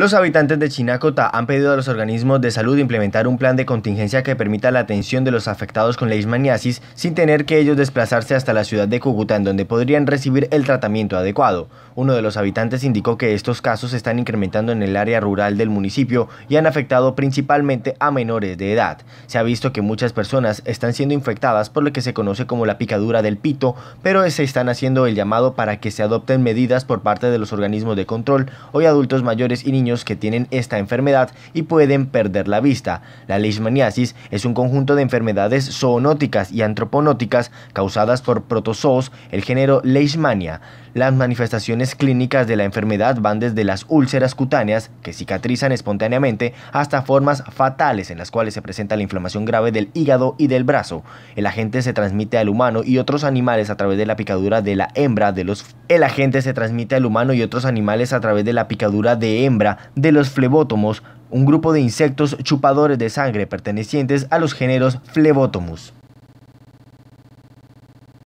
Los habitantes de Chinacota han pedido a los organismos de salud implementar un plan de contingencia que permita la atención de los afectados con la sin tener que ellos desplazarse hasta la ciudad de Cúcuta en donde podrían recibir el tratamiento adecuado. Uno de los habitantes indicó que estos casos están incrementando en el área rural del municipio y han afectado principalmente a menores de edad. Se ha visto que muchas personas están siendo infectadas por lo que se conoce como la picadura del pito, pero se están haciendo el llamado para que se adopten medidas por parte de los organismos de control. Hoy adultos mayores y niños que tienen esta enfermedad y pueden perder la vista. La leishmaniasis es un conjunto de enfermedades zoonóticas y antroponóticas causadas por protozoos, el género Leishmania. Las manifestaciones clínicas de la enfermedad van desde las úlceras cutáneas, que cicatrizan espontáneamente, hasta formas fatales en las cuales se presenta la inflamación grave del hígado y del brazo. El agente se transmite al humano y otros animales a través de la picadura de la hembra de los... El agente se transmite al humano y otros animales a través de la picadura de hembra de los flebótomos, un grupo de insectos chupadores de sangre pertenecientes a los géneros flebótomos.